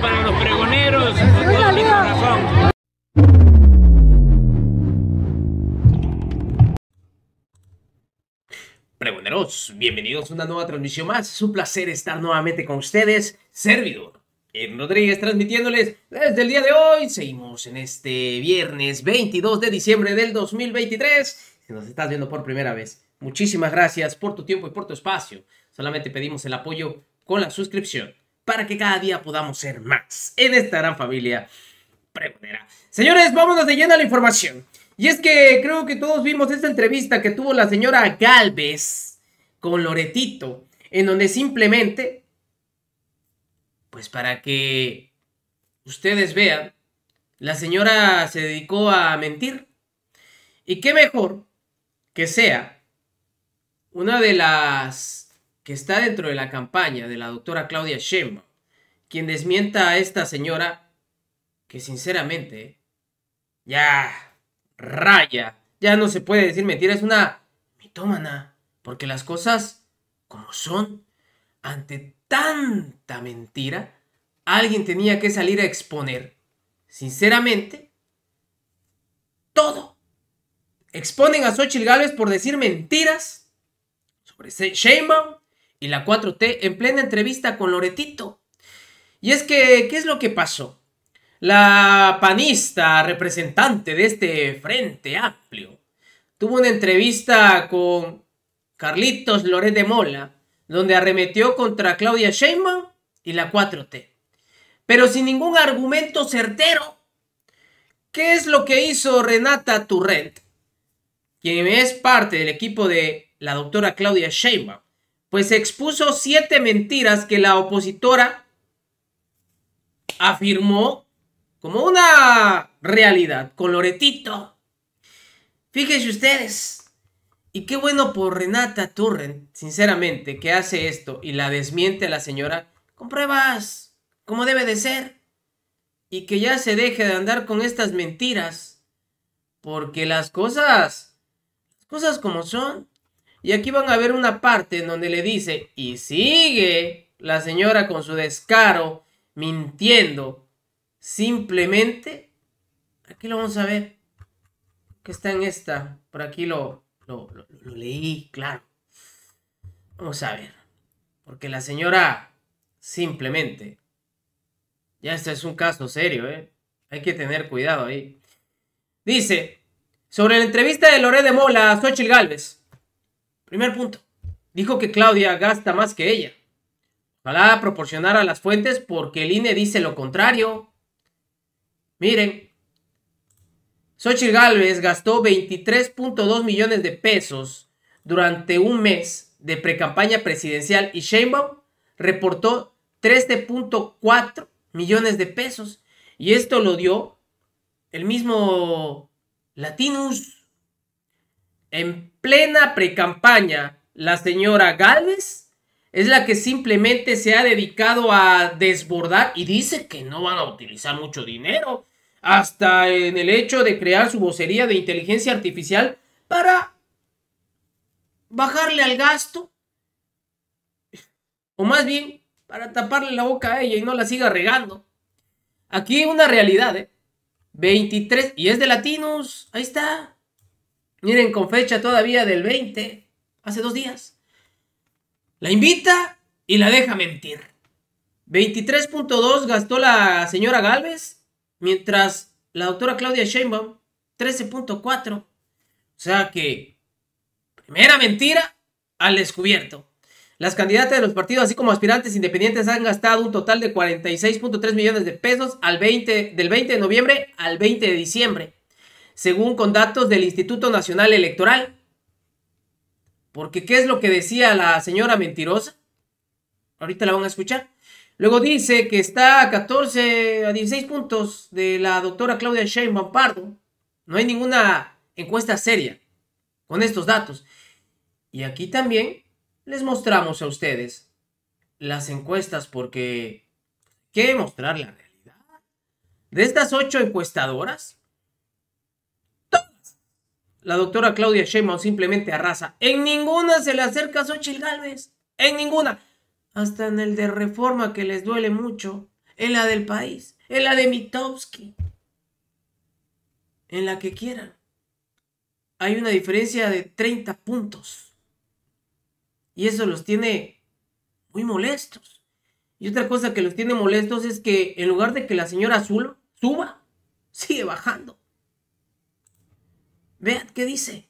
para los pregoneros con todo mi corazón. Pregoneros, bienvenidos a una nueva transmisión más. Es un placer estar nuevamente con ustedes. Servidor en Rodríguez transmitiéndoles desde el día de hoy. Seguimos en este viernes 22 de diciembre del 2023. Si nos estás viendo por primera vez, muchísimas gracias por tu tiempo y por tu espacio. Solamente pedimos el apoyo con la suscripción para que cada día podamos ser más en esta gran familia Señores, vámonos de lleno a la información. Y es que creo que todos vimos esta entrevista que tuvo la señora Galvez con Loretito, en donde simplemente, pues para que ustedes vean, la señora se dedicó a mentir. Y qué mejor que sea una de las que está dentro de la campaña de la doctora Claudia Sheinbaum quien desmienta a esta señora, que sinceramente ya raya, ya no se puede decir mentira, es una mitómana, porque las cosas como son, ante tanta mentira, alguien tenía que salir a exponer, sinceramente, todo. Exponen a Xochitl Gálvez por decir mentiras sobre Sheinbaum y la 4T en plena entrevista con Loretito. Y es que, ¿qué es lo que pasó? La panista representante de este Frente Amplio tuvo una entrevista con Carlitos Loret de Mola, donde arremetió contra Claudia Sheinbaum y la 4T. Pero sin ningún argumento certero, ¿qué es lo que hizo Renata Turrent, quien es parte del equipo de la doctora Claudia Sheinbaum? Pues expuso siete mentiras que la opositora afirmó como una realidad, coloretito. Fíjense ustedes. Y qué bueno por Renata Turren, sinceramente, que hace esto y la desmiente a la señora con pruebas, como debe de ser. Y que ya se deje de andar con estas mentiras. Porque las cosas, las cosas como son. Y aquí van a ver una parte en donde le dice, y sigue la señora con su descaro mintiendo. Simplemente, aquí lo vamos a ver. Que está en esta. Por aquí lo, lo, leí, claro. Vamos a ver. Porque la señora simplemente. Ya este es un caso serio, ¿eh? Hay que tener cuidado ahí. Dice, sobre la entrevista de Loré de Mola a Xochitl Galvez. Primer punto. Dijo que Claudia gasta más que ella proporcionar a las fuentes porque el INE dice lo contrario. Miren, Xochitl Gálvez gastó 23.2 millones de pesos durante un mes de precampaña presidencial y Sheinbaum reportó 13.4 millones de pesos. Y esto lo dio el mismo Latinus. En plena precampaña, la señora Gálvez es la que simplemente se ha dedicado a desbordar y dice que no van a utilizar mucho dinero, hasta en el hecho de crear su vocería de inteligencia artificial para bajarle al gasto, o más bien para taparle la boca a ella y no la siga regando. Aquí una realidad, ¿eh? 23, y es de latinos, ahí está. Miren, con fecha todavía del 20, hace dos días. La invita y la deja mentir. 23.2 gastó la señora Galvez, mientras la doctora Claudia Sheinbaum 13.4. O sea que, primera mentira al descubierto. Las candidatas de los partidos, así como aspirantes independientes, han gastado un total de 46.3 millones de pesos al del 20 de noviembre al 20 de diciembre, según con datos del Instituto Nacional Electoral. Porque ¿qué es lo que decía la señora mentirosa? Ahorita la van a escuchar. Luego dice que está a 14, a 16 puntos de la doctora Claudia Sheinbaum Pardo. No hay ninguna encuesta seria con estos datos. Y aquí también les mostramos a ustedes las encuestas porque qué mostrar la realidad. De estas ocho encuestadoras, la doctora Claudia Sheinbaum simplemente arrasa. En ninguna se le acerca a Xochitl Galvez. En ninguna. Hasta en el de Reforma que les duele mucho. En la del país. En la de Mitowski. En la que quieran. Hay una diferencia de 30 puntos. Y eso los tiene muy molestos. Y otra cosa que los tiene molestos es que en lugar de que la señora Azul suba, sigue bajando. Vean qué dice.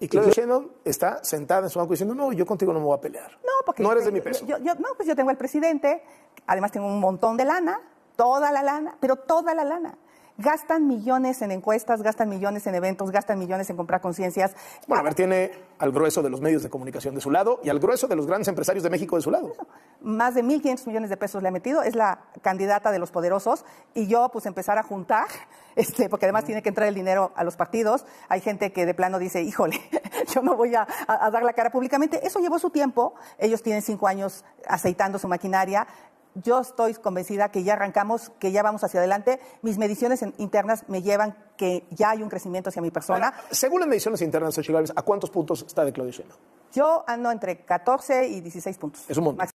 Y Claudia Shannon está sentada en su banco diciendo, no, yo contigo no me voy a pelear. No, porque... No eres de mi peso. no, pues yo tengo al presidente, además tengo un montón de lana, toda la lana, pero toda la lana gastan millones en encuestas, gastan millones en eventos, gastan millones en comprar conciencias. Bueno, a ver, tiene al grueso de los medios de comunicación de su lado y al grueso de los grandes empresarios de México de su lado. Más de 1.500 millones de pesos le ha metido, es la candidata de los poderosos y yo pues empezar a juntar, este, porque además tiene que entrar el dinero a los partidos. Hay gente que de plano dice, híjole, yo no voy a, a dar la cara públicamente. Eso llevó su tiempo, ellos tienen cinco años aceitando su maquinaria, yo estoy convencida que ya arrancamos, que ya vamos hacia adelante. Mis mediciones internas me llevan que ya hay un crecimiento hacia mi persona. según las mediciones internas, ¿a cuántos puntos está de Claudio Sheinbaum? Yo ando entre 14 y 16 puntos. Es un montón.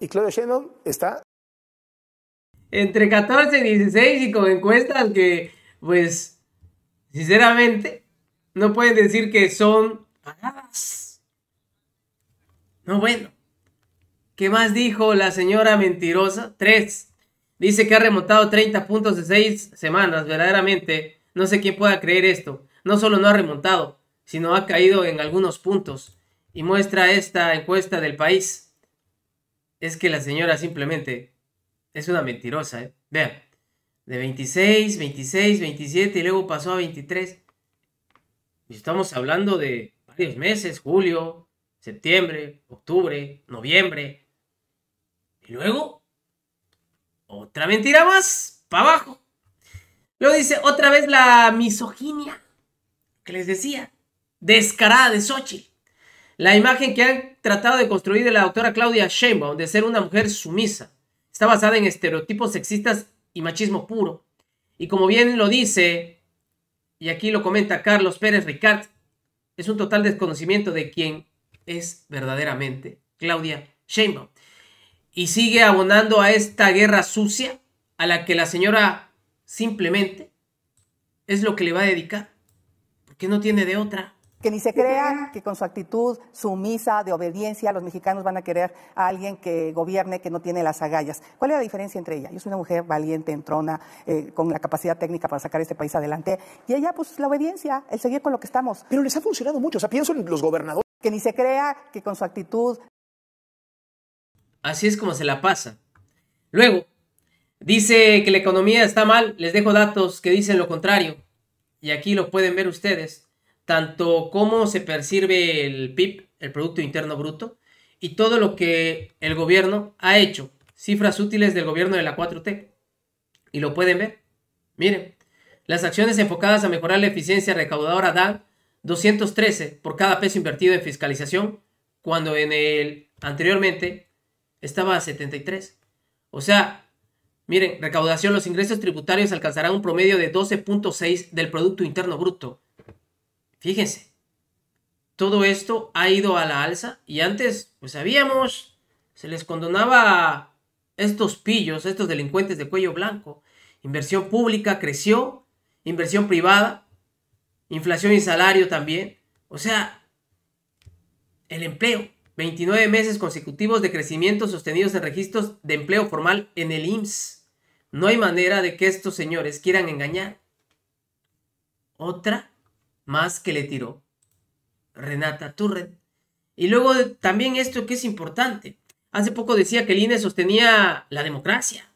Y Claudio Sheinbaum está... Entre 14 y 16 y con encuestas que, pues, sinceramente, no pueden decir que son pagadas. No, bueno. ¿Qué más dijo la señora mentirosa? Tres. Dice que ha remontado 30 puntos de 6 semanas, verdaderamente. No sé quién pueda creer esto. No solo no ha remontado, sino ha caído en algunos puntos. Y muestra esta encuesta del país. Es que la señora simplemente es una mentirosa. ¿eh? Vean, de 26, 26, 27 y luego pasó a 23. Y estamos hablando de varios meses, julio, septiembre, octubre, noviembre, luego, otra mentira más, para abajo. Luego dice otra vez la misoginia que les decía, descarada de Sochi. La imagen que han tratado de construir de la doctora Claudia Sheinbaum de ser una mujer sumisa está basada en estereotipos sexistas y machismo puro. Y como bien lo dice, y aquí lo comenta Carlos Pérez Ricard, es un total desconocimiento de quién es verdaderamente Claudia Sheinbaum y sigue abonando a esta guerra sucia a la que la señora simplemente es lo que le va a dedicar, porque no tiene de otra. Que ni se crea que con su actitud sumisa, de obediencia, los mexicanos van a querer a alguien que gobierne, que no tiene las agallas. ¿Cuál es la diferencia entre ella? Yo soy una mujer valiente, entrona, eh, con la capacidad técnica para sacar este país adelante. Y ella, pues la obediencia, el seguir con lo que estamos. Pero les ha funcionado mucho. O sea, pienso en los gobernadores. Que ni se crea que con su actitud Así es como se la pasa. Luego, dice que la economía está mal, les dejo datos que dicen lo contrario. Y aquí lo pueden ver ustedes, tanto cómo se percibe el PIB, el Producto Interno Bruto, y todo lo que el gobierno ha hecho. Cifras útiles del gobierno de la 4T. Y lo pueden ver. Miren, las acciones enfocadas a mejorar la eficiencia recaudadora dan 213 por cada peso invertido en fiscalización, cuando en el anteriormente estaba a 73. O sea, miren, recaudación, los ingresos tributarios alcanzarán un promedio de 12.6 del Producto Interno Bruto. Fíjense, todo esto ha ido a la alza y antes, pues sabíamos, se les condonaba a estos pillos, estos delincuentes de cuello blanco. Inversión pública creció, inversión privada, inflación y salario también. O sea, el empleo, 29 meses consecutivos de crecimiento sostenidos en registros de empleo formal en el IMSS. No hay manera de que estos señores quieran engañar. Otra más que le tiró Renata Turret. Y luego también esto que es importante. Hace poco decía que el INE sostenía la democracia.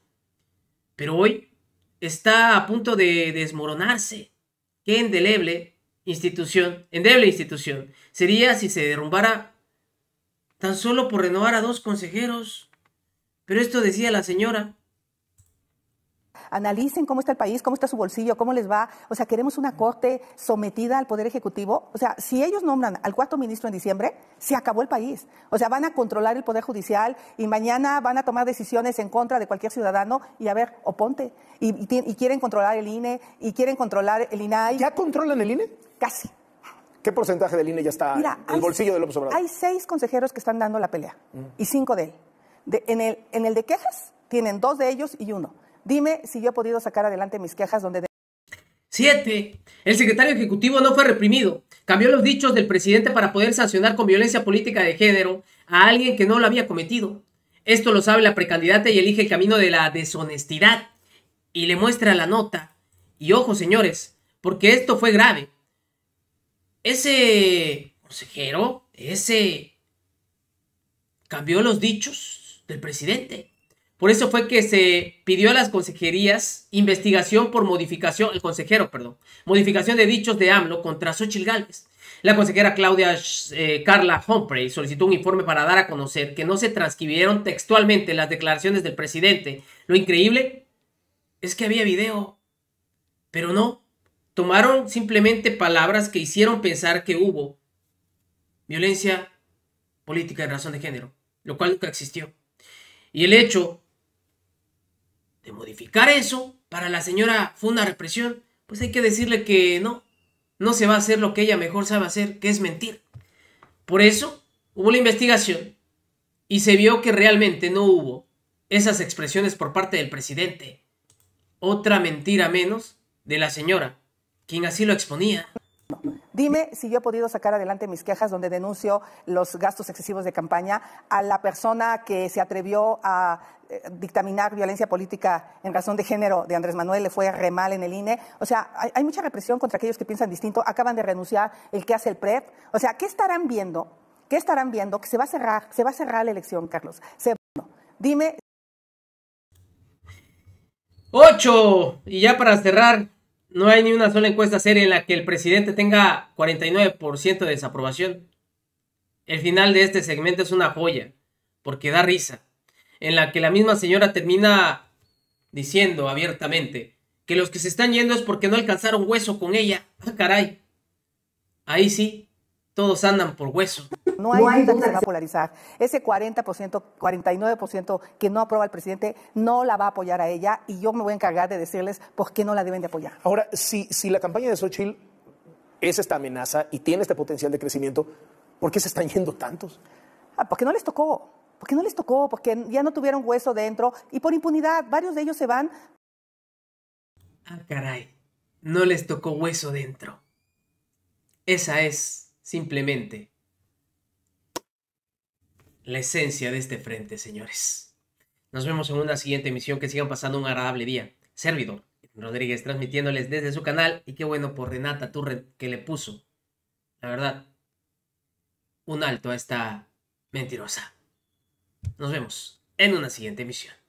Pero hoy está a punto de desmoronarse. Qué indeleble institución, endeble institución, sería si se derrumbara tan solo por renovar a dos consejeros. Pero esto decía la señora. Analicen cómo está el país, cómo está su bolsillo, cómo les va. O sea, queremos una corte sometida al Poder Ejecutivo. O sea, si ellos nombran al cuarto ministro en diciembre, se acabó el país. O sea, van a controlar el Poder Judicial y mañana van a tomar decisiones en contra de cualquier ciudadano y a ver, oponte. Y, y quieren controlar el INE y quieren controlar el INAI. E, ¿Ya controlan el INE? Casi. ¿Qué porcentaje del INE ya está en el bolsillo de López Obrador? Hay seis consejeros que están dando la pelea y cinco de él. en, el, en el de quejas tienen dos de ellos y uno. Dime si yo he podido sacar adelante mis quejas donde... Siete. El secretario ejecutivo no fue reprimido. Cambió los dichos del presidente para poder sancionar con violencia política de género a alguien que no lo había cometido. Esto lo sabe la precandidata y elige el camino de la deshonestidad. Y le muestra la nota. Y ojo, señores, porque esto fue grave ese consejero, ese cambió los dichos del presidente. Por eso fue que se pidió a las consejerías investigación por modificación, el consejero, perdón, modificación de dichos de AMLO contra Xochitl Gálvez. La consejera Claudia eh, Carla Humphrey solicitó un informe para dar a conocer que no se transcribieron textualmente las declaraciones del presidente. Lo increíble es que había video, pero no, Tomaron simplemente palabras que hicieron pensar que hubo violencia política de razón de género, lo cual nunca existió. Y el hecho de modificar eso para la señora fue una represión, pues hay que decirle que no, no se va a hacer lo que ella mejor sabe hacer, que es mentir. Por eso hubo la investigación y se vio que realmente no hubo esas expresiones por parte del presidente. Otra mentira menos de la señora quien así lo exponía. Dime si yo he podido sacar adelante mis quejas donde denuncio los gastos excesivos de campaña a la persona que se atrevió a eh, dictaminar violencia política en razón de género de Andrés Manuel, le fue re mal en el INE. O sea, hay, mucha represión contra aquellos que piensan distinto, acaban de renunciar el que hace el PREP. E o sea, ¿qué estarán viendo? ¿Qué estarán viendo? Que se va a cerrar, se va a cerrar la elección, Carlos. Se... Dime. Ocho. Y ya para cerrar, no hay ni una sola encuesta seria en la que el presidente tenga 49% de desaprobación. El final de este segmento es una joya, porque da risa, en la que la misma señora termina diciendo abiertamente que los que se están yendo es porque no alcanzaron hueso con ella. ¡Ah, caray! Ahí sí, todos andan por hueso. No hay, nada que se va a polarizar. Ese 40%, 49% que no aprueba el presidente no la va a apoyar a ella y yo me voy a encargar de decirles por qué no la deben de apoyar. Ahora, si, si la campaña de Sochil es esta amenaza y tiene este potencial de crecimiento, ¿por qué se están yendo tantos? Ah, porque no les tocó. Porque no les tocó, porque ya no tuvieron hueso dentro y por impunidad. Varios de ellos se van. Ah, caray. No les tocó hueso dentro. Esa es simplemente la esencia de este frente, señores. Nos vemos en una siguiente emisión. Que sigan pasando un agradable día. Servidor Rodríguez transmitiéndoles desde su canal. Y qué bueno por Renata Turre que le puso, la verdad, un alto a esta mentirosa. Nos vemos en una siguiente emisión.